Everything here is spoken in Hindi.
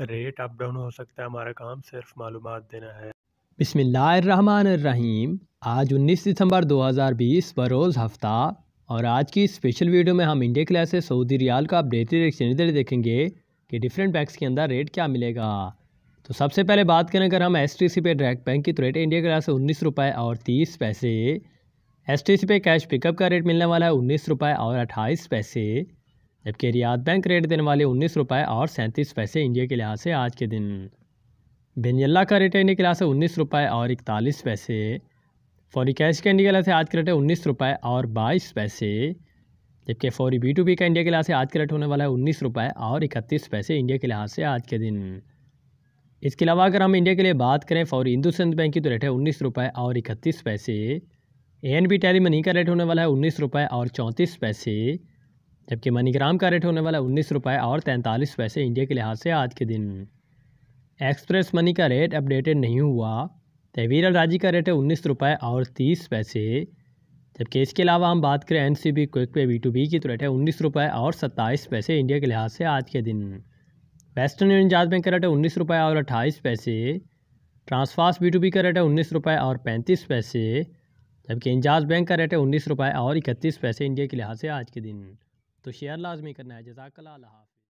रेट अप डाउन हो सकता है हमारा काम सिर्फ मालूम देना है रहीम आज 19 हज़ार 2020 बरोज़ हफ्ता और आज की स्पेशल वीडियो में हम इंडिया क्लास से सऊदी रियाल का अपडेटेड एक्सचेंज रेट देखेंगे कि डिफरेंट बैंक्स के अंदर रेट क्या मिलेगा तो सबसे पहले बात करें अगर हम एस टी सी पे ड्रैक बैंक की तो रेट इंडिया क्लास से उन्नीस रुपये और तीस पैसे एस टी सी पे कैश पिकअप का रेट मिलने वाला है उन्नीस रुपये और अट्ठाईस पैसे जबकि रियाद बैंक रेट देने वाले उन्नीस रुपये और सैंतीस पैसे इंडिया के लिहाज से आज के दिन बेनियल्ला का रेट इंडिया के लिहाज से उन्नीस रुपये और इकतालीस पैसे फौरी कैश का इंडिया के लिहाज से आज के रेट है उन्नीस रुपये और बाईस पैसे जबकि फौरी बी टू बी का इंडिया के लिहाज से आज का रेट होने वाला है उन्नीस रुपये और इकतीस पैसे इंडिया के लिहाज से आज के दिन इसके अलावा अगर हम इंडिया के लिए बात करें फौरी हिंदू सिंध बैंक की तो रेट है उन्नीस रुपये और इकतीस पैसे A N B tally money का रेट होने वाला है उन्नीस रुपये और चौंतीस पैसे जबकि मनीग्राम का रेट होने वाला है उन्नीस रुपये और तैंतालीस पैसे इंडिया के लिहाज से आज के दिन एक्सप्रेस मनी का रेट अपडेटेड नहीं हुआ तहवीर राजी का रेट है उन्नीस रुपये और तीस पैसे जबकि इसके अलावा हम बात करें N C B quick pay V to B की तो रेट है उन्नीस रुपये और सत्ताईस पैसे इंडिया के लिहाज से आज के दिन वेस्टर्न यूनियन जात बैंक का रेट है उन्नीस रुपये और अट्ठाईस पैसे ट्रांसफास्ट बी टू बी का रेट है उन्नीस रुपये और पैंतीस पैसे जबकि इंजाज बैंक का रेट है उन्नीस रुपये और इकतीस पैसे इंडिया के लिहाज से आज के दिन तो शेयर लाजमी करना है जजाकला हाफ़